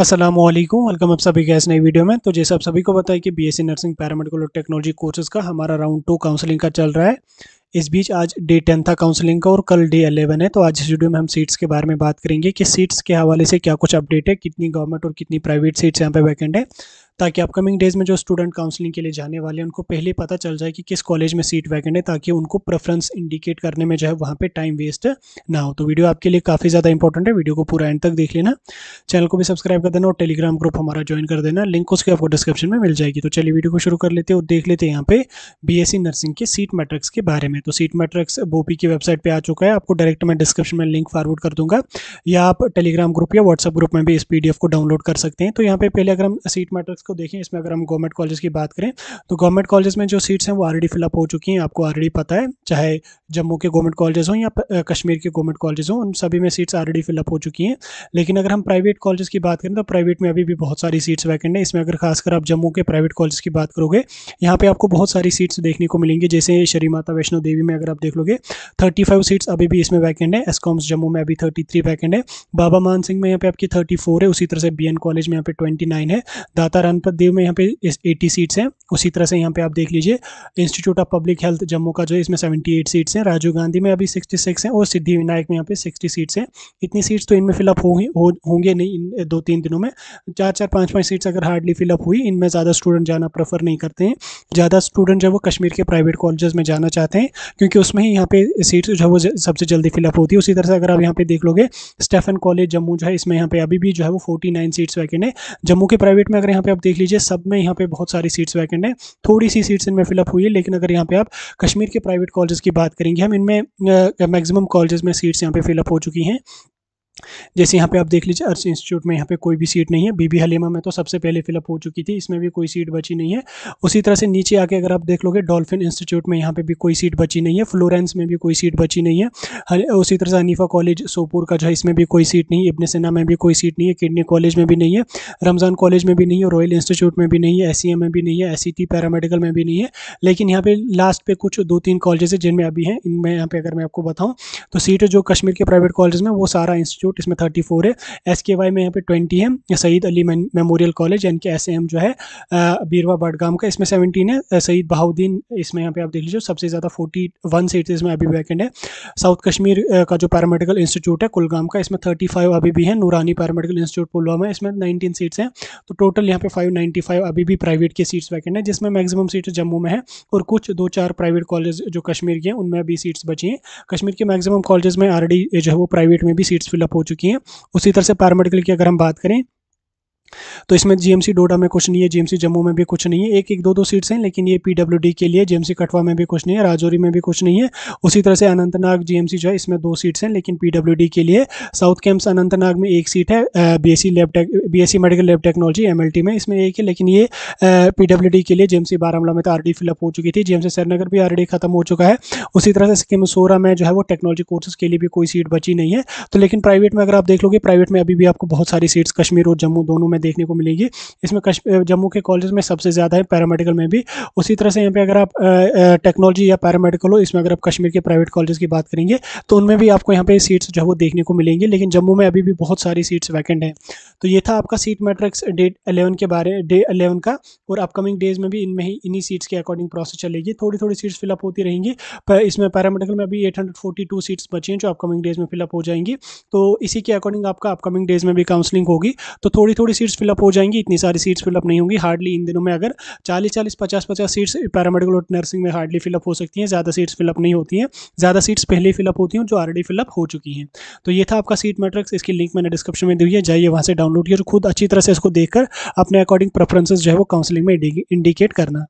Aslam welcome आप सभी का इस नई वीडियो में तो जैसे आप सभी को बताया कि बीएससी नर्सिंग पैरामेडिकल और टेक्नोलॉजी कोर्सेज का हमारा राउंड टू काउंसलिंग का चल रहा है इस बीच आज डे टेन था काउंसलिंग का और कल डे अलेवन है तो आज इस वीडियो में हम सीट्स के बारे में बात करेंगे कि सीट्स के हवाले से क्या कुछ अपडेट है कितनी गवर्नमेंट और कितनी प्राइवेट सीट्स यहाँ पे वैकेंट है ताकि अपकमिंग डेज़ में जो स्टूडेंट काउंसलिंग के लिए जाने वाले हैं उनको पहले पता चल जाए कि किस कॉलेज में सीट वैकेंट है ताकि उनको प्रेफरेंस इंडिकेट करने में जो है वहाँ पर टाइम वेस्ट ना हो तो वीडियो आपके लिए काफ़ी ज़्यादा इंपॉर्टेंट है वीडियो को पूरा एंड तक देख लेना चैनल को भी सब्सक्राइब कर देना और टेलीग्राम ग्रुप हमारा ज्वाइन कर देना लिंक उसके आपको डिस्क्रिप्शन में मिल जाएगी तो चलिए वीडियो को शुरू कर लेते हैं और देख लेते हैं यहाँ पे बी नर्सिंग e के सीट मैट्रिक्स के बारे में तो सीट मैट्रिक्स बोपी की वेबसाइट पर आ चुका है आपको डायरेक्ट मैं डिस्क्रिप्शन में लिंक फॉरवर्ड कर दूंगा या आप टेलीग्राम ग्रुप या व्हाट्सअप ग्रुप में भी इस पी को डाउनलोड कर सकते हैं तो यहाँ पे पहले अगर हम सीट मैट्रिक्स को देखें इसमें अगर हम गवर्नमेंट कॉलेज की बात करें तो गवर्नमेंट कॉलेज में जो सीट्स हैं वो ऑलरेडी फिलअप हो चुकी हैं आपको ऑलरेडी पता है चाहे जम्मू के गवर्नमेंट कॉलेज हों या कश्मीर के गवर्नमेंट कॉलेज हों उन सभी में सीट्स ऑलरेडी फिलअप हो चुकी हैं लेकिन अगर हम प्राइवेट कॉलेज की बात करें तो प्राइवेट में अभी भी बहुत सारी सीट्स वैकेंट हैं इसमें अगर खासकर आप जम्मू के प्राइवेट कॉलेज की बात करोगे यहाँ पर आपको बहुत सारी सीट्स देखने को मिलेंगी जैसे श्री माता वैष्णो देवी में अगर आप देख लोगे थर्टी सीट्स अभी भी इसमें वैकेंट है एसकॉम्स जम्मू में अभी थर्टी वैकेंट है बाबा मान सिंह में यहाँ पे आपकी थर्टी है उसी तरह से बी कॉलेज में यहाँ पे ट्वेंटी है दाता जनपद देव में यहाँ पे एट्टी सीट्स हैं उसी तरह से यहाँ पे आप देख लीजिए institute of public health Jammu का जो है इसमें सेवेंटी एट सीट्स हैं राजीव गांधी में अभी सिक्सटी सिक्स हैं और सिद्धि विनायक में यहाँ पे सिक्सटी सीट्स हैं इतनी सीट्स तो इनमें फिलअप होंगी होंगे नहीं इन दो तीन दिनों में चार चार पाँच पाँच सीट्स अगर हार्डली फिलअप हुई इनमें ज़्यादा स्टूडेंट जाना प्रेफर नहीं करते हैं ज़्यादा स्टूडेंट जो है वो कश्मीर के प्राइवेट कॉलेज में जाना चाहते हैं क्योंकि उसमें ही यहाँ पे सीट्स जो है वो सबसे जल्दी फिलअप होती है उसी तरह से अगर आप यहाँ पे देख लोगे स्टेफन कॉलेज जम्मू जो है इसमें यहाँ पे अभी भी जो है वो फोर्टी नाइन सीट्स वैकेंट है जम्मू के प्राइवेट में अगर यहाँ पे आप देख लीजिए सब में यहाँ पे बहुत सारी सीट्स वैकेंट हैं थोड़ी सी सीट्स इनमें फिलअप हुई है लेकिन अगर यहाँ पे आप कश्मीर के प्राइवेट कॉलेज की बात करेंगे हम इनमें मैक्सिमम कॉलेज में सीट्स यहाँ पे फिलअप हो चुकी हैं जैसे यहाँ पे आप देख लीजिए अर्स इंस्टीट्यूट में यहाँ पे कोई भी सीट नहीं है बीबी हलीमा में तो सबसे पहले फिलअप हो चुकी थी इसमें भी कोई सीट बची नहीं है उसी तरह से नीचे आके अगर आप देख लोगे डॉल्फिन इंस्टीट्यूट में यहाँ पे भी कोई सीट बची नहीं है फ्लोरेंस में भी कोई सीट बची नहीं है उसी तरह से अनीफा कॉलेज सोपुर का जो है इसमें भी कोई सीट नहीं इबन सिन्हा में भी कोई सीट नहीं है किडनी कॉलेज में भी नहीं है रमज़ान कॉलेज में भी नहीं है रॉयल इंस्टीट्यूट में भी नहीं है एस में भी नहीं है एस पैरामेडिकल में भी नहीं है लेकिन यहाँ पे लास्ट पे कुछ दो तीन कॉलेजेस हैं जिनमें अभी हैं इनमें यहाँ पे अगर मैं आपको बताऊँ तो सीट जो कश्मीर के प्राइवेट कॉलेज में वो सारा इंस्टीट्यूट इंस्टीट्यूट इसमें थर्टी फोर है एस के वाई में यहाँ पे ट्वेंटी है Syed Ali memorial college N K S M जो है बीरवा बडगाम का इसमें सेवनटीन है सईद बहाउद्दीन इसमें यहाँ पे आप देख लीजिए सबसे ज़्यादा फोर्टी वन सीट इसमें अभी वैकेंट है साउथ कश्मीर का जो पैरामेडिकल इंस्टीट्यूट है कुलगाम का इसमें थर्टी फाइव अभी भी है नूरानी पैरामेडिकल इंस्टीट्यूट पुलवामा इसमें नाइनटीन सीट्स हैं तो टोटल यहाँ पे फाइव नाइन्टी फाइव अभी भी प्राइवेट की सीट्स वैकेंट है जिसमें मैक्सिमम सीट जम्मू में है और कुछ दो चार प्राइवेट कॉलेज जो कश्मीर के हैं उनमें अभी सीट्स बची हैं कश्मीर के मैक्सिमम कॉलेज में ऑलरेडी जो है वो प्राइवेट में भी सीट्स फिलअप हो चुकी हैं उसी तरह से पैरामेडिकल की अगर हम बात करें तो इसमें जीएमसी डोडा में कुछ नहीं है जीएमसी जम्मू में भी कुछ नहीं है एक एक दो दो सीट्स हैं लेकिन ये पीडब्ल्यूडी के लिए जीएमसी कठवा में भी कुछ नहीं है राजौरी में भी कुछ नहीं है उसी तरह से अनंतनाग जीएमसी जो है इसमें दो सीट्स हैं लेकिन पीडब्ल्यूडी के लिए साउथ कैंप्स अनंतनाग में एक सीट है B lab B medical lab technology M में इसमें एक है लेकिन ये पीडब्ल्यूडी के लिए जीएमसी बारामूला में तो आरडी फिलअप हो चुकी थी जीएमसी श्रीनगर भी आरडी खत्म हो चुका है उसी तरह से सिक्किम सोरा में जो है वो टेक्नोलॉजी कोर्सेज के लिए भी कोई सीट बची नहीं है तो लेकिन प्राइवेट में अगर आप देख लोगे प्राइवेट में अभी भी आपको बहुत सारी सीट्स कश्मीर और जम्मू दोनों में देखने को मिलेगी इसमें जम्मू के कॉलेज में सबसे ज़्यादा है पैरामेडिकल में भी उसी तरह से यहाँ पर अगर आप टेक्नोलॉजी या पैरामेडिकल हो इसमें अगर आप कश्मीर के प्राइवेट कॉलेज की बात करेंगे तो उनमें भी आपको यहाँ पर सीट्स जो है वो देखने को मिलेंगी लेकिन जम्मू में अभी भी बहुत सारी सीट्स वैकेंट हैं तो ये था आपका सीट मैट्रिक्स डेट अलेवन के बारे डे अलेवन का और अपकमिंग डेज में भी इनमें ही इन्हीं सीट्स के अकॉर्डिंग प्रोसेस चलेगी थोड़ी थोड़ी सीट्स फिलअप होती रहेंगी पर इसमें पैरामेडिकल में अभी एट सीट्स बची हैं जो अपकमिंग डेज में फिलअप हो जाएंगी तो इसी के अकॉर्डिंग आपका अपकमिंग डेज में भी काउंसलिंग होगी तो थोड़ी थोड़ी सीट्स सीट्स फिलअप हो जाएंगी इतनी सारी सीट्स फिलअप नहीं होंगी हार्डली इन दिनों में अगर चालीस चालीस पचास पचास सीट्स पैरामेडिकल और नर्सिंग में हार्डली फिलअप हो सकती हैं ज़्यादा सीट्स फिलअप नहीं होती हैं ज़्यादा सीट्स पहले ही फिलअप होती हैं जो ऑलरेडी फिलअप हो चुकी हैं तो ये था आपका सीट मैट्रिक्स इसकी लिंक मैंने डिस्क्रिप्शन में दी है जाइए वहाँ से डाउनलोड किया खुद अच्छी तरह से इसको देखकर अपने अकॉर्डिंग प्रेफरेंसेज जो है वो काउंसलिंग में इंडिकेट करना